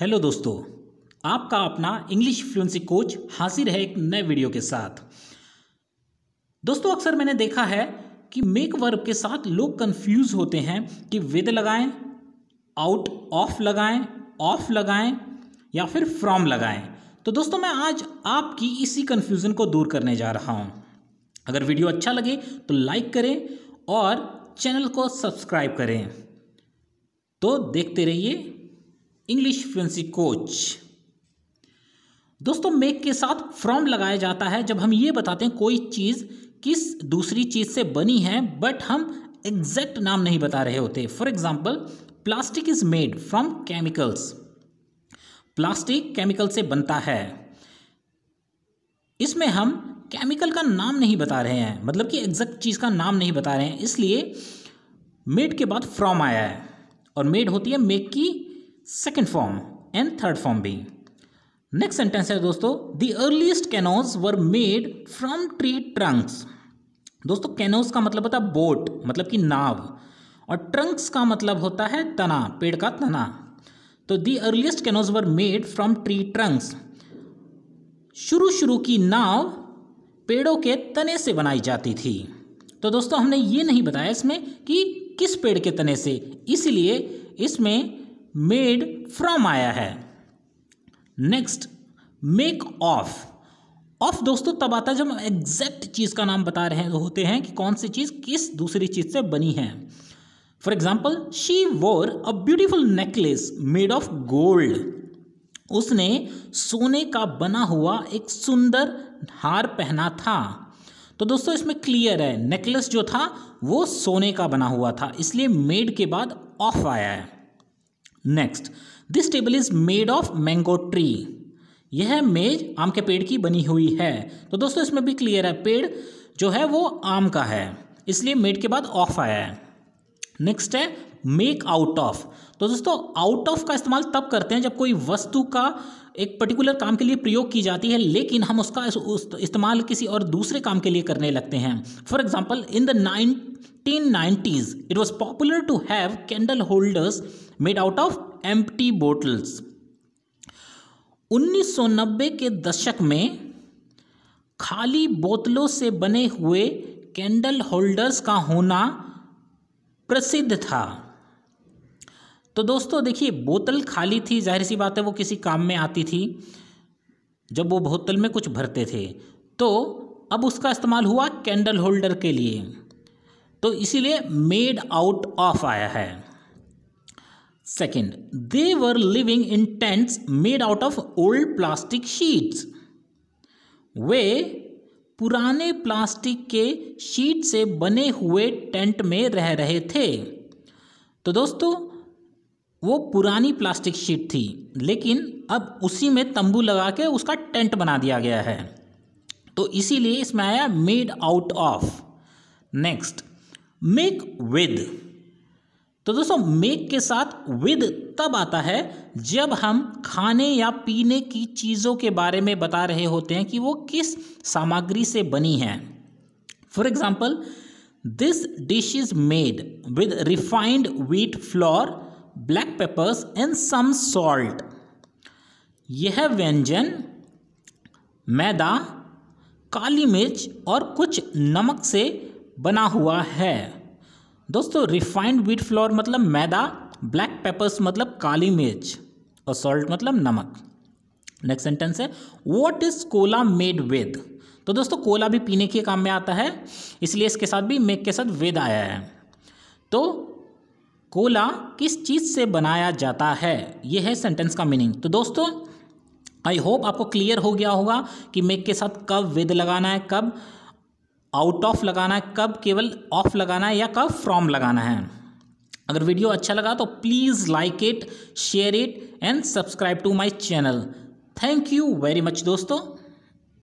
hello दोस्तों आपका अपना इंग्लिश फ्लुएंसी कोच हाजिर है एक नए वीडियो के साथ दोस्तों अक्सर मैंने देखा है कि मेक वर्ब के साथ लोग कंफ्यूज होते हैं कि विद लगाएं आउट ऑफ लगाएं ऑफ लगाएं या फिर फ्रॉम लगाएं तो दोस्तों मैं आज आपकी इसी कन्फ्यूज़न को दूर करने जा रहा हूँ अगर वीडियो अच्छा लगे तो लाइक करें और चैनल को सब्सक्राइब करें तो देखते रहिए इंग्लिश फ्लुएंसी कोच दोस्तों मेक के साथ फ्रॉम लगाया जाता है जब हम ये बताते हैं कोई चीज़ किस दूसरी चीज़ से बनी है बट हम एग्जैक्ट नाम नहीं बता रहे होते for example plastic is made from chemicals plastic chemical से बनता है इसमें हम केमिकल का नाम नहीं बता रहे हैं मतलब कि एग्जैक्ट चीज़ का नाम नहीं बता रहे हैं इसलिए मेड के बाद फ्रॉम आया है और मेड होती है मेक की second form and third form भी नेक्स्ट सेंटेंस है दोस्तों the earliest canoes were made from tree trunks दोस्तों कैनोज का मतलब होता है बोट मतलब कि नाव और ट्रंक्स का मतलब होता है तना पेड़ का तना तो the earliest canoes were made from tree trunks शुरू शुरू की नाव पेड़ों के तने से बनाई जाती थी तो दोस्तों हमने ये नहीं बताया इसमें कि किस पेड़ के तने से इसलिए इसमें मेड फ्रॉम आया है नेक्स्ट मेक ऑफ ऑफ दोस्तों तब आता है जब हम एग्जैक्ट चीज़ का नाम बता रहे होते हैं कि कौन सी चीज़ किस दूसरी चीज़ से बनी है for example she wore a beautiful necklace made of gold उसने सोने का बना हुआ एक सुंदर हार पहना था तो दोस्तों इसमें क्लियर है नेकलेस जो था वो सोने का बना हुआ था इसलिए मेड के बाद ऑफ आया है next this table is made of mango tree यह मेज आम के पेड़ की बनी हुई है तो दोस्तों इसमें भी क्लियर है पेड़ जो है वो आम का है इसलिए मेड के बाद ऑफ आया है नेक्स्ट है मेक आउट ऑफ तो दोस्तों आउट ऑफ का इस्तेमाल तब करते हैं जब कोई वस्तु का एक पर्टिकुलर काम के लिए प्रयोग की जाती है लेकिन हम उसका उस इस्तेमाल किसी और दूसरे काम के लिए करने लगते हैं for example in the nineteen nineties it was popular to have candle holders made out of empty bottles उन्नीस सौ नब्बे के दशक में खाली बोतलों से बने हुए कैंडल होल्डर्स का होना प्रसिद्ध था तो दोस्तों देखिए बोतल खाली थी जाहिर सी बात है वो किसी काम में आती थी जब वो बोतल में कुछ भरते थे तो अब उसका इस्तेमाल हुआ कैंडल होल्डर के लिए तो इसीलिए मेड आउट ऑफ आया है second they were living in tents made out of old plastic sheets वे पुराने प्लास्टिक के शीट से बने हुए टेंट में रह रहे थे तो दोस्तों वो पुरानी प्लास्टिक शीट थी लेकिन अब उसी में तंबू लगा के उसका टेंट बना दिया गया है तो इसीलिए इसमें आया made out of next make with तो दोस्तों मेक के साथ विद तब आता है जब हम खाने या पीने की चीज़ों के बारे में बता रहे होते हैं कि वो किस सामग्री से बनी है for example this dish is made with refined wheat flour black peppers and some salt यह व्यंजन मैदा काली मिर्च और कुछ नमक से बना हुआ है दोस्तों रिफाइंड व्हीट फ्लोर मतलब मैदा ब्लैक पेपर्स मतलब काली मिर्च और सॉल्ट मतलब नमक नेक्स्ट सेंटेंस है what is cola made with तो दोस्तों कोला भी पीने के काम में आता है इसलिए इसके साथ भी मेक के साथ वेद आया है तो कोला किस चीज़ से बनाया जाता है ये है सेंटेंस का मीनिंग तो दोस्तों आई होप आपको क्लियर हो गया होगा कि मेक के साथ कब विद लगाना है कब आउट ऑफ लगाना है कब केवल ऑफ लगाना है या कब फ्रॉम लगाना है अगर वीडियो अच्छा लगा तो please like it share it and subscribe to my channel thank you very much दोस्तों